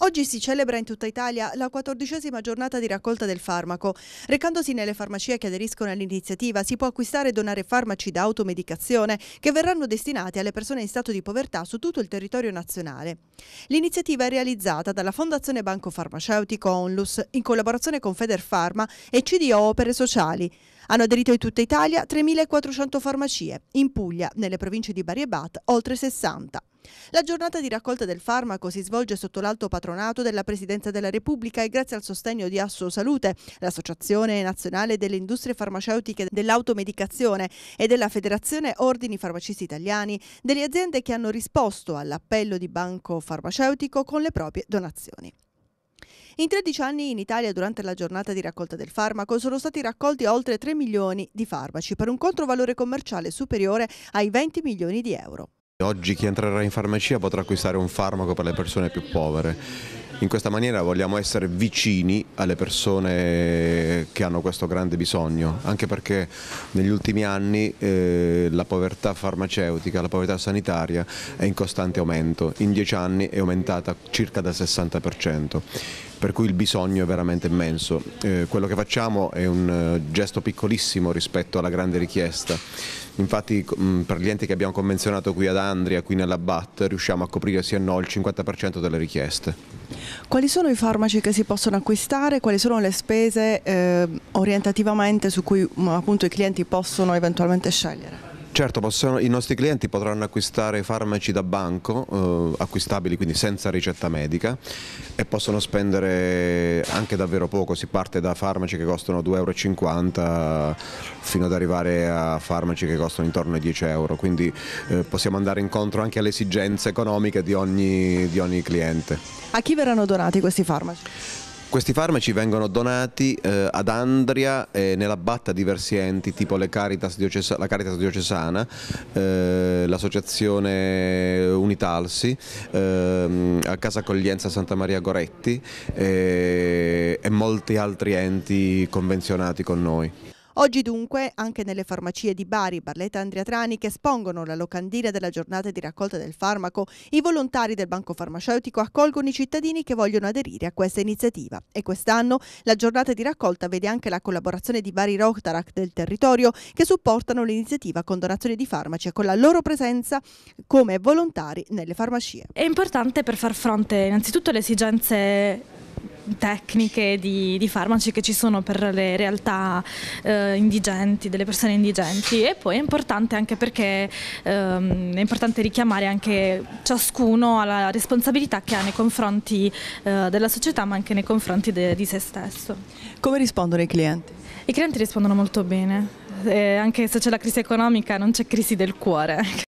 Oggi si celebra in tutta Italia la quattordicesima giornata di raccolta del farmaco. Recandosi nelle farmacie che aderiscono all'iniziativa si può acquistare e donare farmaci da automedicazione che verranno destinati alle persone in stato di povertà su tutto il territorio nazionale. L'iniziativa è realizzata dalla Fondazione Banco Farmaceutico Onlus in collaborazione con Federfarma e CDO Opere Sociali. Hanno aderito in tutta Italia 3.400 farmacie, in Puglia, nelle province di Bari e Bat, oltre 60. La giornata di raccolta del farmaco si svolge sotto l'alto patronato della Presidenza della Repubblica e grazie al sostegno di Asso Salute, l'Associazione Nazionale delle Industrie Farmaceutiche dell'Automedicazione e della Federazione Ordini Farmacisti Italiani, delle aziende che hanno risposto all'appello di Banco Farmaceutico con le proprie donazioni. In 13 anni in Italia durante la giornata di raccolta del farmaco sono stati raccolti oltre 3 milioni di farmaci per un controvalore commerciale superiore ai 20 milioni di euro. Oggi chi entrerà in farmacia potrà acquistare un farmaco per le persone più povere. In questa maniera vogliamo essere vicini alle persone che hanno questo grande bisogno, anche perché negli ultimi anni eh, la povertà farmaceutica, la povertà sanitaria è in costante aumento, in dieci anni è aumentata circa del 60% per cui il bisogno è veramente immenso. Eh, quello che facciamo è un eh, gesto piccolissimo rispetto alla grande richiesta. Infatti mh, mm, per gli enti che abbiamo convenzionato qui ad Andria, qui nella BAT, riusciamo a coprire sì e no il 50% delle richieste. Quali sono i farmaci che si possono acquistare? Quali sono le spese eh, orientativamente su cui mm, appunto, i clienti possono eventualmente scegliere? Certo, possono, i nostri clienti potranno acquistare farmaci da banco, eh, acquistabili quindi senza ricetta medica e possono spendere anche davvero poco, si parte da farmaci che costano 2,50 euro fino ad arrivare a farmaci che costano intorno ai 10 euro, quindi eh, possiamo andare incontro anche alle esigenze economiche di ogni, di ogni cliente. A chi verranno donati questi farmaci? Questi farmaci vengono donati eh, ad Andria e nella batta diversi enti, tipo Caritas la Caritas Diocesana, eh, l'associazione Unitalsi, ehm, a Casa Accoglienza Santa Maria Goretti eh, e molti altri enti convenzionati con noi. Oggi dunque anche nelle farmacie di Bari, Barletta e Andrea Trani che espongono la locandina della giornata di raccolta del farmaco, i volontari del Banco Farmaceutico accolgono i cittadini che vogliono aderire a questa iniziativa. E quest'anno la giornata di raccolta vede anche la collaborazione di vari Rotaract del territorio che supportano l'iniziativa con donazioni di farmaci e con la loro presenza come volontari nelle farmacie. È importante per far fronte innanzitutto alle esigenze tecniche di, di, farmaci che ci sono per le realtà eh, indigenti, delle persone indigenti e poi è importante anche perché ehm, è importante richiamare anche ciascuno alla responsabilità che ha nei confronti eh, della società ma anche nei confronti de, di se stesso. Come rispondono i clienti? I clienti rispondono molto bene, eh, anche se c'è la crisi economica non c'è crisi del cuore.